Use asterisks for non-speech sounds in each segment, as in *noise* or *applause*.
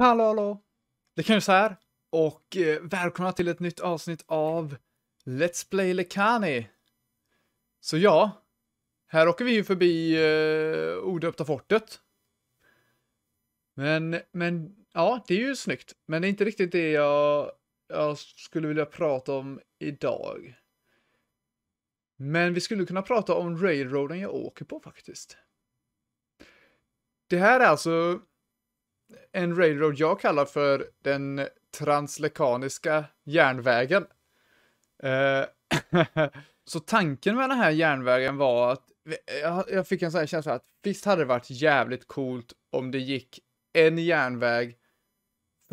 Hallå, hallå! Det kan ju så här. Och eh, välkomna till ett nytt avsnitt av Let's Play Lekani. Så ja, här åker vi ju förbi eh, Odöpta fortet. Men, men, ja, det är ju snyggt. Men det är inte riktigt det jag, jag skulle vilja prata om idag. Men vi skulle kunna prata om railroaden jag åker på faktiskt. Det här är alltså en railroad jag kallar för den translekaniska järnvägen. Eh, *clears throat* så tanken med den här järnvägen var att jag fick en sån här känsla att visst hade det varit jävligt coolt om det gick en järnväg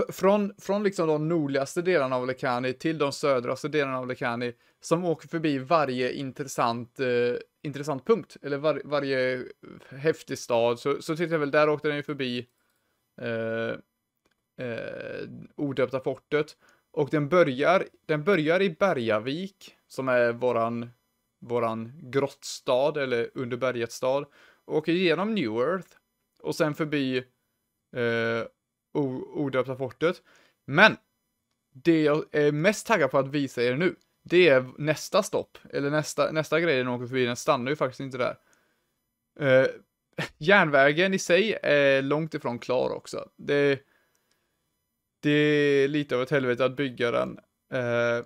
från, från liksom de nordligaste delarna av Lekani till de södraste delarna av Lekani som åker förbi varje intressant, eh, intressant punkt eller var, varje eh, häftig stad. Så, så jag väl där åkte den ju förbi Eh, eh, odöpta fortet. Och den börjar, den börjar i Bergavik, som är våran, våran grottstad, eller under berget stad. Och åker igenom New Earth. Och sen förbi eh, odöpta fortet. Men! Det jag är mest taggad på att visa er nu, det är nästa stopp. Eller nästa, nästa grej den åker förbi, den stannar ju faktiskt inte där. Eh, *laughs* järnvägen i sig är långt ifrån klar också. Det, det är lite av ett helvete att bygga den. Eh,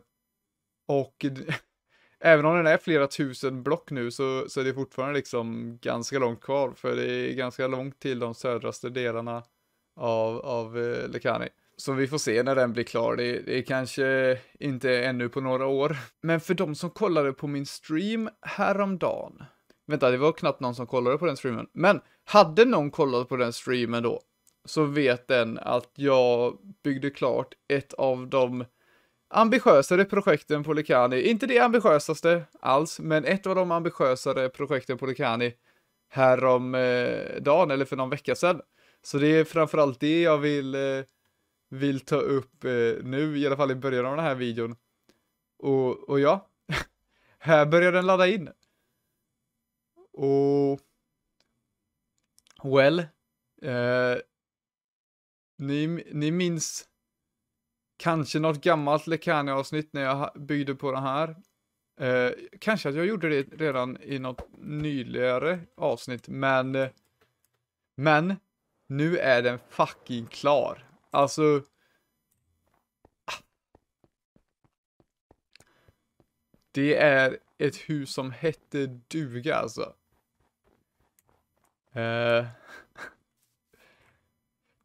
och *laughs* även om den är flera tusen block nu så, så är det fortfarande liksom ganska långt kvar. För det är ganska långt till de södraste delarna av, av eh, Lekani. Så vi får se när den blir klar. Det, det är kanske inte ännu på några år. Men för de som kollade på min stream häromdagen Vänta, det var knappt någon som kollade på den streamen. Men hade någon kollat på den streamen då, så vet den att jag byggde klart ett av de ambitiösare projekten på Lekani. Inte det ambitiösaste alls, men ett av de ambitiösare projekten på Lekani häromdagen eh, eller för någon vecka sedan. Så det är framförallt det jag vill, eh, vill ta upp eh, nu, i alla fall i början av den här videon. Och, och ja, *laughs* här börjar den ladda in. Och... Well. Eh, ni, ni minns kanske något gammalt lekani avsnitt när jag byggde på den här. Eh, kanske att jag gjorde det redan i något nyligare avsnitt, men... men, nu är den fucking klar. Alltså... Det är ett hus som hette duga alltså. Eh,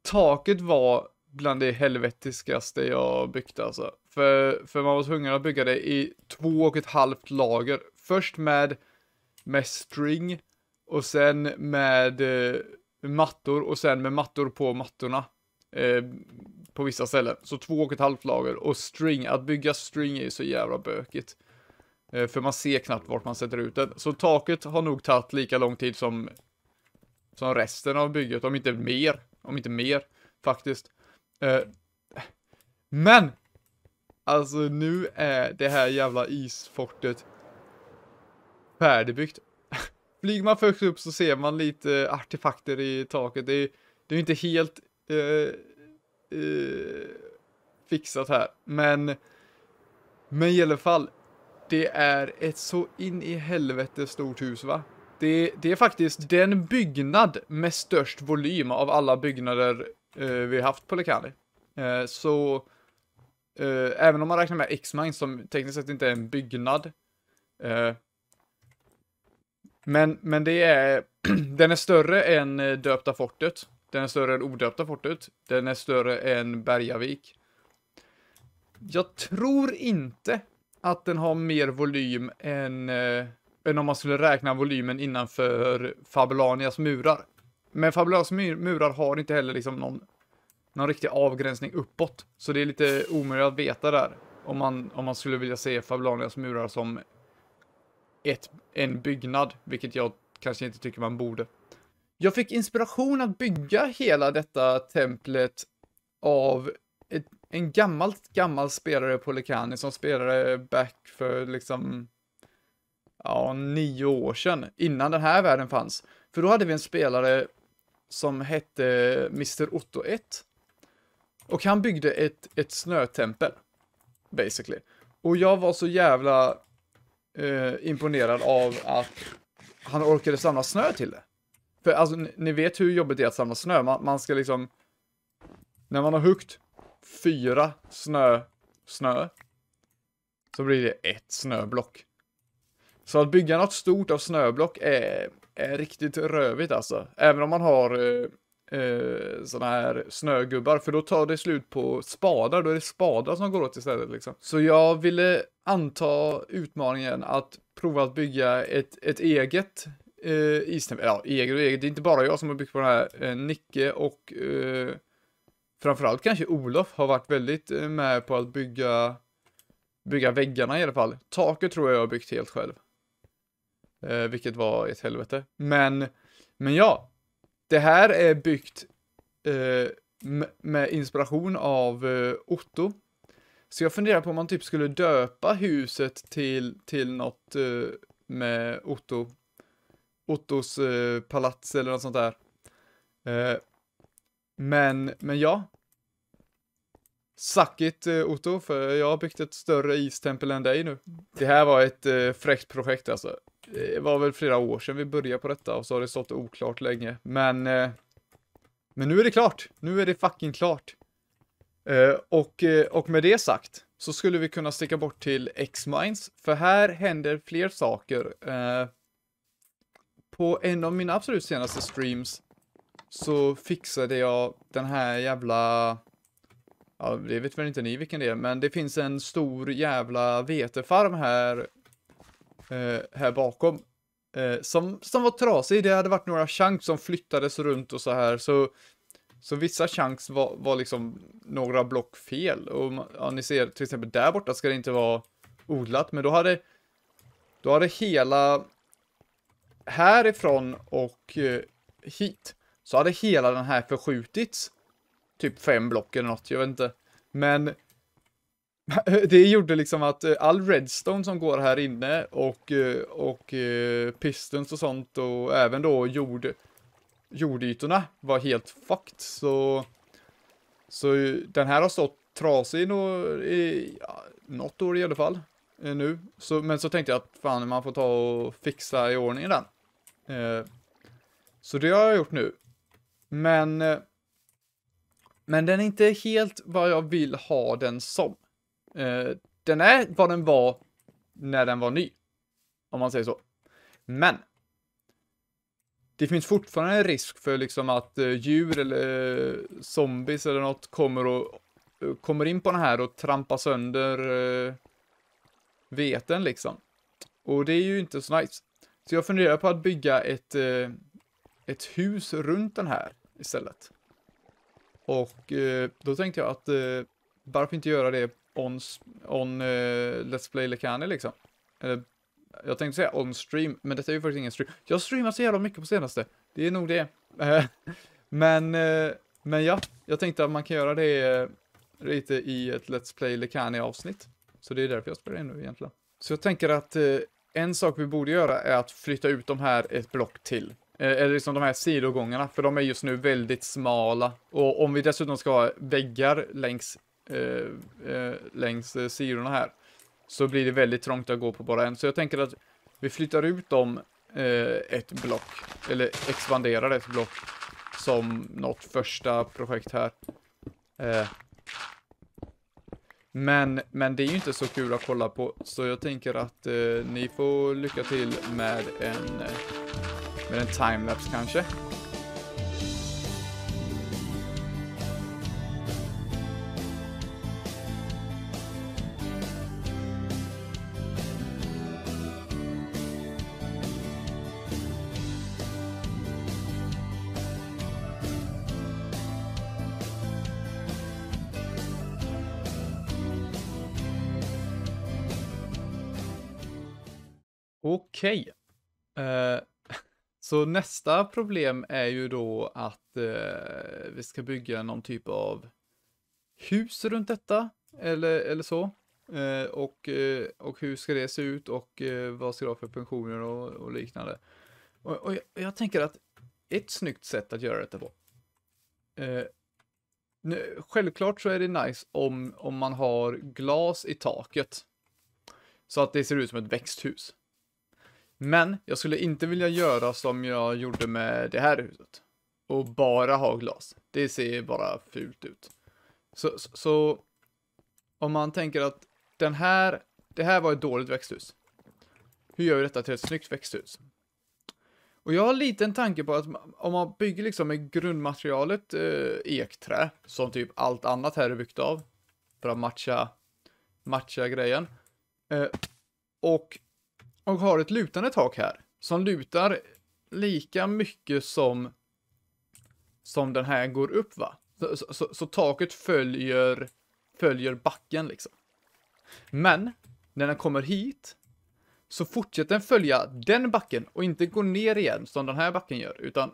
taket var bland det helvetiskaste jag byggt alltså. För, för man var tvungen att bygga det i två och ett halvt lager. Först med, med string och sen med eh, mattor och sen med mattor på mattorna. Eh, på vissa ställen. Så två och ett halvt lager. Och string, att bygga string är ju så jävla bökigt. Eh, för man ser knappt vart man sätter ut den. Så taket har nog tagit lika lång tid som som resten av bygget, om inte mer, om inte mer faktiskt. Eh, men! Alltså nu är det här jävla isfortet färdigbyggt. *laughs* Flyger man först upp så ser man lite artefakter i taket. Det är, det är inte helt eh, eh, fixat här, men, men i alla fall. Det är ett så in i helvete stort hus va? Det, det är faktiskt den byggnad med störst volym av alla byggnader eh, vi haft på Lekali. Eh, så eh, även om man räknar med X-Mine som tekniskt sett inte är en byggnad. Eh, men, men det är, *clears throat* den är större än eh, döpta fortet. Den är större än odöpta fortet. Den är större än Bergavik. Jag tror inte att den har mer volym än eh, än om man skulle räkna volymen innanför Fabulanias murar. Men Fabulanias murar har inte heller liksom någon, någon riktig avgränsning uppåt. Så det är lite omöjligt att veta där. Om man, om man skulle vilja se Fabulanias murar som ett, en byggnad, vilket jag kanske inte tycker man borde. Jag fick inspiration att bygga hela detta templet av ett, en gammalt, gammal spelare på Lekani som spelade back för liksom ja, nio år sedan, innan den här världen fanns. För då hade vi en spelare som hette eh, Mr. Otto 1. Och han byggde ett, ett snötempel, basically. Och jag var så jävla eh, imponerad av att han orkade samla snö till det. För alltså, ni, vet hur jobbigt det är att samla snö. Man, man ska liksom... När man har huggt fyra snö, snö, så blir det ett snöblock. Så att bygga något stort av snöblock är, är riktigt rövigt alltså. Även om man har eh, eh sådana här snögubbar, för då tar det slut på spadar, då är det spadar som går åt istället liksom. Så jag ville anta utmaningen att prova att bygga ett, ett eget eh, isnämnd, ja eget och eget, det är inte bara jag som har byggt på den här, eh, Nicke och eh, framförallt kanske Olof har varit väldigt eh, med på att bygga bygga väggarna i alla fall. Taket tror jag jag har byggt helt själv. Eh, vilket var ett helvete. Men, men ja. Det här är byggt eh, med inspiration av eh, Otto. Så jag funderar på om man typ skulle döpa huset till, till något eh, med Otto. Ottos eh, palats eller något sånt där. Eh, men, men ja. Suck it, Otto, för jag har byggt ett större istempel än dig nu. Det här var ett eh, fräckt projekt alltså det var väl flera år sedan vi började på detta och så har det stått oklart länge. Men, eh, men nu är det klart. Nu är det fucking klart. Eh, och, eh, och med det sagt så skulle vi kunna sticka bort till X-Minds, för här händer fler saker. Eh, på en av mina absolut senaste streams så fixade jag den här jävla... Ja, det vet väl inte ni vilken det är, men det finns en stor jävla vetefarm här eh, här bakom. Eh, som, som var trasig. Det hade varit några chunks som flyttades runt och så här. Så, så vissa chunks var, var liksom några block fel. Och ja, ni ser till exempel där borta ska det inte vara odlat. Men då hade, då hade hela härifrån och eh, hit så hade hela den här förskjutits. Typ fem block eller något, jag vet inte. Men *laughs* Det gjorde liksom att eh, all Redstone som går här inne och, eh, och eh, Pistons och sånt och även då jord, jordytorna var helt fucked. Så, så den här har stått trasig no, i ja, något år i alla fall nu. Så, men så tänkte jag att fan man får ta och fixa i ordningen den. så det har jag gjort nu. Men, men den är inte helt vad jag vill ha den som. Eh, den är vad den var när den var ny. Om man säger så. Men. Det finns fortfarande en risk för liksom att eh, djur eller eh, zombies eller något kommer och eh, kommer in på den här och trampar sönder eh, veten liksom. Och det är ju inte så nice. Så jag funderar på att bygga ett, eh, ett hus runt den här istället. Och då tänkte jag att varför inte göra det on, on uh, Let's Play Lekani liksom. Eller, jag tänkte säga on stream, men detta är ju faktiskt ingen stream. Jag streamar så jävla mycket på senaste. Det är nog det. *laughs* men, eh, men ja, jag tänkte att man kan göra det eh, lite i ett Let's Play Lekani avsnitt. Så det är därför jag spelar in nu egentligen. Så jag tänker att en sak vi borde göra är att flytta ut de här ett block till. Eller liksom de här sidogångarna, för de är just nu väldigt smala. Och om vi dessutom ska ha väggar längs Eh, eh, längs eh, sidorna här. Så blir det väldigt trångt att gå på bara en. Så jag tänker att vi flyttar ut dem eh, ett block. Eller expanderar ett block. Som något första projekt här. Eh. men, men det är ju inte så kul att kolla på. Så jag tänker att ni får lycka till med en, med en timelapse kanske. Okej. Okay. Uh, eh, *laughs* så nästa problem är ju då att uh, vi ska bygga någon typ av hus runt detta eller, eller så. Uh, och, och hur ska det se ut och vad ska det ha för pensioner och, och liknande. Och, och jag, jag, tänker att ett snyggt sätt att göra detta på. Nu, självklart så är det nice om, om man har glas i taket. Så att det ser ut som ett växthus. Men jag skulle inte vilja göra som jag gjorde med det här huset. Och bara ha glas. Det ser bara fult ut. Så, så, så om man tänker att den här, det här var ett dåligt växthus. Hur gör vi detta till ett snyggt växthus? Och jag har en liten tanke på att om man bygger liksom med grundmaterialet eh, ekträ, som typ allt annat här är byggt av, för att matcha, matcha grejen. Eh, och och har ett lutande tak här som lutar lika mycket som som den här går upp va? Så, så, så, taket följer, följer backen liksom. Men när den kommer hit så fortsätter den följa den backen och inte gå ner igen som den här backen gör utan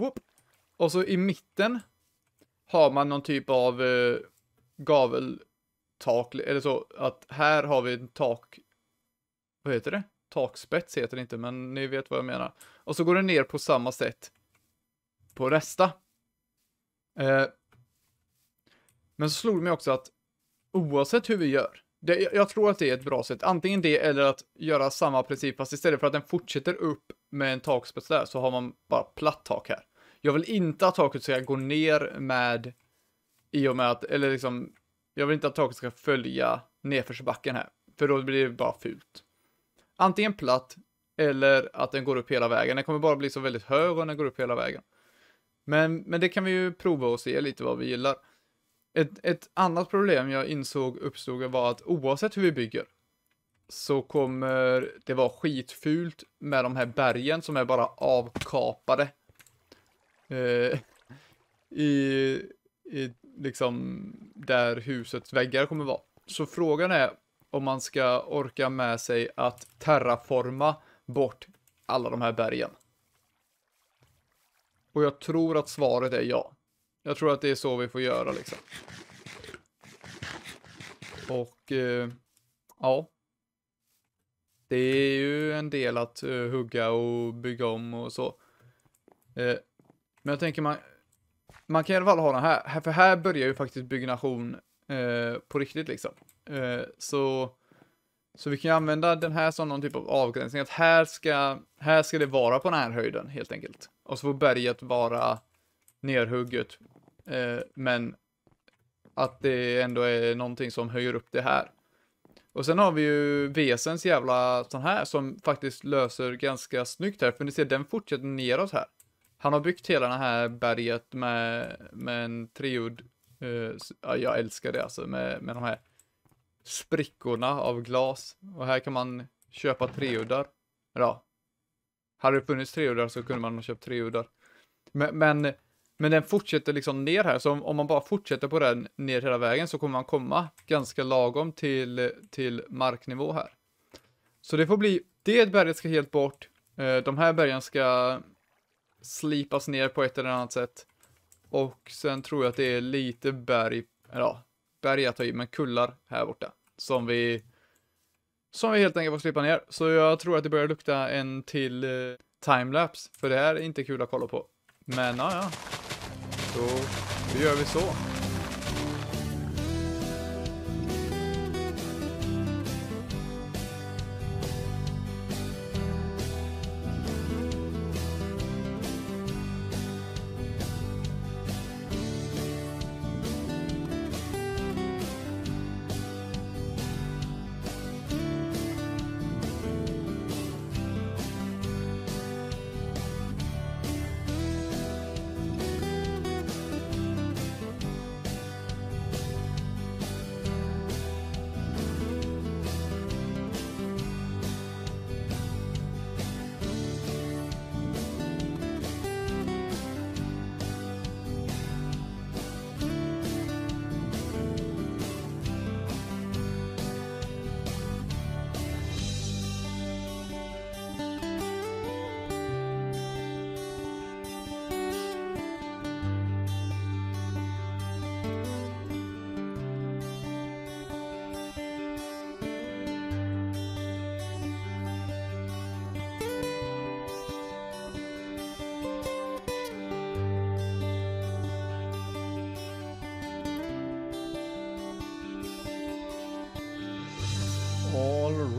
whoop. Och så i mitten har man någon typ av eh, gaveltak eller så att här har vi en tak vad heter det? Takspets heter det inte, men ni vet vad jag menar. Och så går det ner på samma sätt på Resta. Eh, men så slog det mig också att oavsett hur vi gör, det, jag tror att det är ett bra sätt. Antingen det eller att göra samma princip, fast istället för att den fortsätter upp med en takspets där så har man bara platt tak här. Jag vill inte att taket ska gå ner med i och med att, eller liksom, jag vill inte att taket ska följa nedförsbacken här, för då blir det bara fult antingen platt eller att den går upp hela vägen. Den kommer bara bli så väldigt hög om den går upp hela vägen. Men, men det kan vi ju prova och se lite vad vi gillar. Ett, ett annat problem jag insåg uppstod var att oavsett hur vi bygger så kommer det vara skitfult med de här bergen som är bara avkapade. Eh, i, i liksom där husets väggar kommer vara. Så frågan är om man ska orka med sig att terraforma bort alla de här bergen? Och jag tror att svaret är ja. Jag tror att det är så vi får göra liksom. Och eh, ja. Det är ju en del att eh, hugga och bygga om och så. Eh, men jag tänker man, man kan i alla fall ha den här, för här börjar ju faktiskt byggnation eh, på riktigt liksom. Eh, så, så vi kan ju använda den här som någon typ av avgränsning, att här ska, här ska det vara på den här höjden helt enkelt. Och så får berget vara nerhugget, eh, men att det ändå är någonting som höjer upp det här. Och sen har vi ju Vesens jävla sån här som faktiskt löser ganska snyggt här, för ni ser den fortsätter neråt här. Han har byggt hela det här berget med, med en triod. Uh, eh, ja, jag älskar det alltså med, med de här sprickorna av glas. Och här kan man köpa treuddar. Ja. Hade det funnits treuddar så kunde man ha köpt treuddar. Men, men, men, den fortsätter liksom ner här, så om, om, man bara fortsätter på den ner hela vägen så kommer man komma ganska lagom till, till marknivå här. Så det får bli, det berget ska helt bort, eh, de här bergen ska slipas ner på ett eller annat sätt. Och sen tror jag att det är lite berg, ja, berg att ta i, men kullar här borta. Som vi, som vi helt enkelt får slippa ner. Så jag tror att det börjar lukta en till eh, timelapse, för det här är inte kul att kolla på. Men ja, ja. Då, då gör vi så.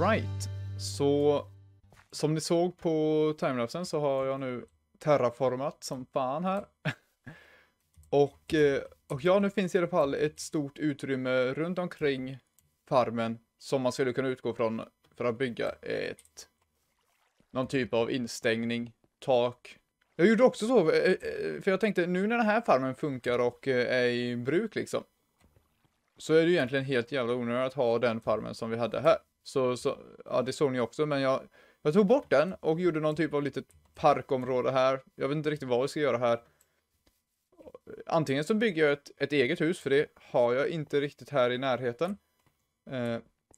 Right, så som ni såg på timelapsen så har jag nu terraformat som fan här. *laughs* och, eh, och ja, nu finns i alla fall ett stort utrymme runt omkring farmen som man skulle kunna utgå från för att bygga ett någon typ av instängning, tak. Jag gjorde också så, eh, eh, för jag tänkte nu när den här farmen funkar och är i bruk liksom så är det ju egentligen helt jävla onödigt att ha den farmen som vi hade här. Så, så ja, det såg ni också, men jag, jag tog bort den och gjorde någon typ av litet parkområde här. Jag vet inte riktigt vad vi ska göra här. Antingen så bygger jag ett, ett eget hus, för det har jag inte riktigt här i närheten. Eh,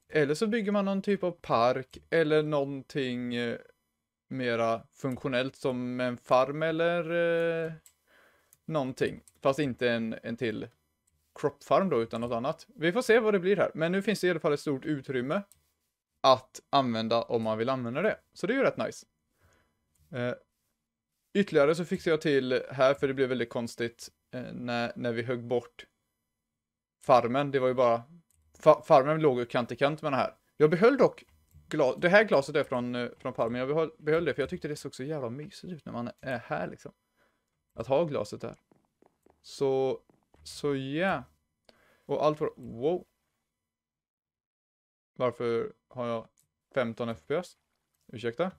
eller så bygger man någon typ av park eller någonting eh, mera funktionellt som en farm eller eh, någonting. Fast inte en, en till crop farm då, utan något annat. Vi får se vad det blir här, men nu finns det i alla fall ett stort utrymme att använda om man vill använda det. Så det är ju rätt nice. Eh, ytterligare så fixade jag till här, för det blev väldigt konstigt eh, när, när vi högg bort farmen. Det var ju bara... Fa farmen låg ju kant i kant med den här. Jag behöll dock det här glaset är från, eh, från Palmen. Jag behöll, behöll det för jag tyckte det såg så jävla mysigt ut när man är här liksom. Att ha glaset där. Så, så ja. Yeah. Och allt var, wow. Varför har jag 15 FPS? Ursäkta?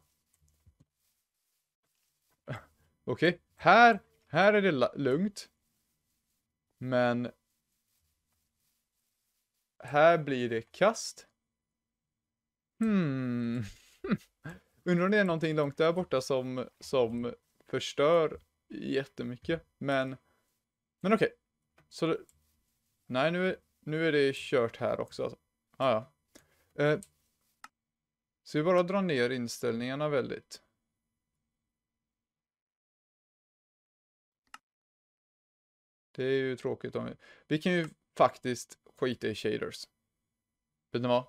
*laughs* Okej, okay. här, här är det lugnt. Men här blir det kast. Hmm. *laughs* Undrar om det är någonting långt där borta som, som förstör jättemycket. Men, men okej. Okay. Så, nej nu, nu är det kört här också alltså. Ah, ja. Eh, så vi bara drar ner inställningarna väldigt. Det är ju tråkigt om vi... Vi kan ju faktiskt skita i shaders. Vet ni vad?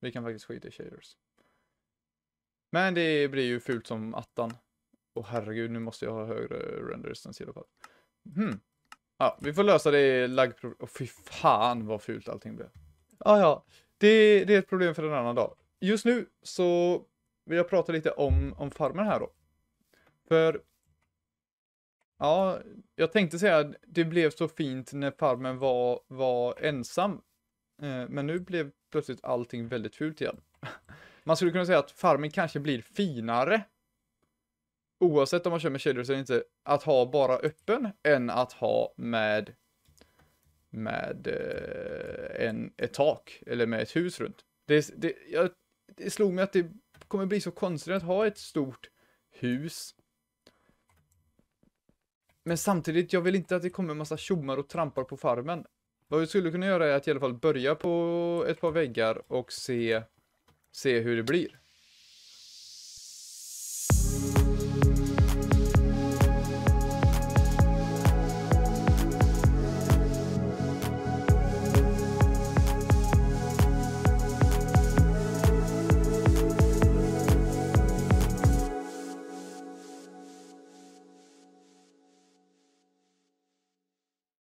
Vi kan faktiskt skita i shaders. Men det blir ju fult som attan. Åh herregud, nu måste jag ha högre render distance i alla fall. Hmm. Ja, vi får lösa det i laggproblem. Åh fy fan vad fult allting blev. Ah, ja. Det, det, är ett problem för en annan dag. Just nu så vill jag prata lite om, om farmen här då. För Ja, jag tänkte säga att det blev så fint när farmen var, var ensam. Eh, men nu blev plötsligt allting väldigt fult igen. *laughs* Man skulle kunna säga att farmen kanske blir finare. Oavsett om man kör med shaders eller inte, att ha bara öppen än att ha med med eh, en, ett tak eller med ett hus runt. Det, det, jag, det slog mig att det kommer bli så konstigt att ha ett stort hus. Men samtidigt, jag vill inte att det kommer en massa tjommar och trampar på farmen. Vad vi skulle kunna göra är att i alla fall börja på ett par väggar och se, se hur det blir.